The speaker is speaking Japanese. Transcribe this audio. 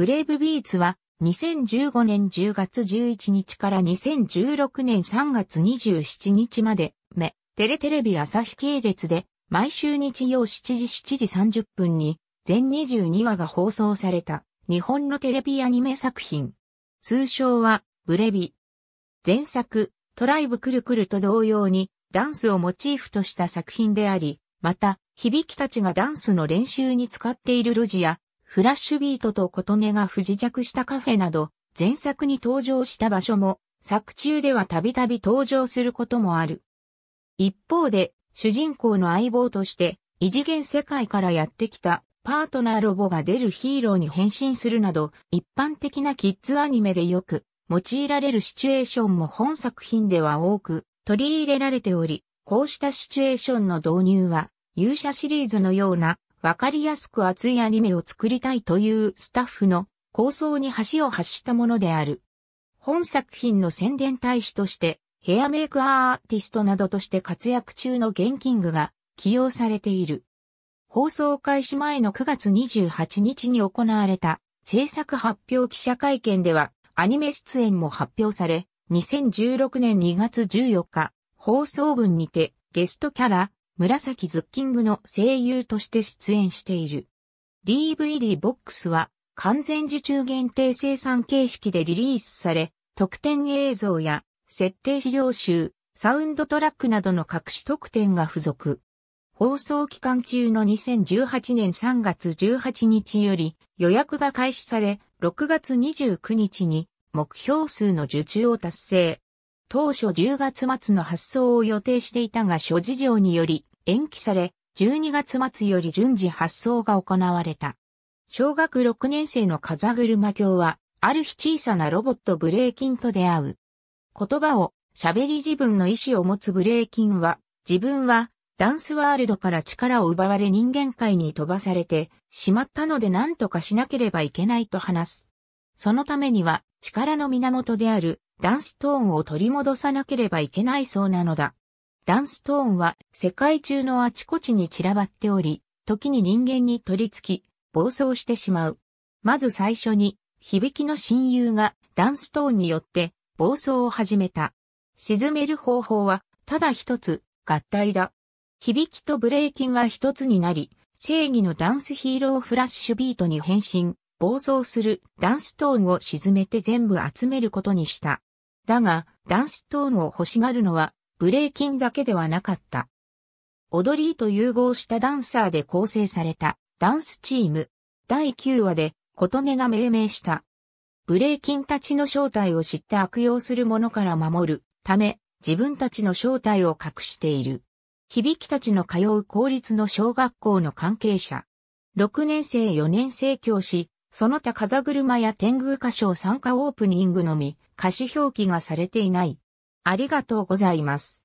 ブレイブビーツは2015年10月11日から2016年3月27日まで、メ、テレテレビ朝日系列で、毎週日曜7時7時30分に、全22話が放送された、日本のテレビアニメ作品。通称は、ブレビ。前作、トライブくるくると同様に、ダンスをモチーフとした作品であり、また、響きたちがダンスの練習に使っている路地や、フラッシュビートと琴音が不時着したカフェなど、前作に登場した場所も、作中ではたびたび登場することもある。一方で、主人公の相棒として、異次元世界からやってきたパートナーロボが出るヒーローに変身するなど、一般的なキッズアニメでよく用いられるシチュエーションも本作品では多く取り入れられており、こうしたシチュエーションの導入は、勇者シリーズのようなわかりやすく熱いアニメを作りたいというスタッフの構想に橋を発したものである。本作品の宣伝大使として、ヘアメイクアーティストなどとして活躍中のゲンキングが起用されている。放送開始前の9月28日に行われた制作発表記者会見ではアニメ出演も発表され、2016年2月14日、放送分にてゲストキャラ、紫ズッキングの声優として出演している。DVD ボックスは完全受注限定生産形式でリリースされ、特典映像や設定資料集、サウンドトラックなどの隠し特典が付属。放送期間中の2018年3月18日より予約が開始され、6月29日に目標数の受注を達成。当初10月末の発送を予定していたが諸事情により延期され、12月末より順次発送が行われた。小学6年生の風車教は、ある日小さなロボットブレーキンと出会う。言葉を喋り自分の意思を持つブレーキンは、自分はダンスワールドから力を奪われ人間界に飛ばされてしまったので何とかしなければいけないと話す。そのためには力の源であるダンストーンを取り戻さなければいけないそうなのだ。ダンストーンは世界中のあちこちに散らばっており、時に人間に取り付き、暴走してしまう。まず最初に、響きの親友がダンストーンによって暴走を始めた。沈める方法は、ただ一つ、合体だ。響きとブレーキンは一つになり、正義のダンスヒーローフラッシュビートに変身、暴走するダンストーンを沈めて全部集めることにした。だが、ダンストーンを欲しがるのは、ブレイキンだけではなかった。踊りと融合したダンサーで構成された、ダンスチーム。第9話で、琴音が命名した。ブレイキンたちの正体を知って悪用する者から守るため、自分たちの正体を隠している。響きたちの通う公立の小学校の関係者。6年生4年生教師、その他風車や天狗歌唱参加オープニングのみ、歌詞表記がされていない。ありがとうございます。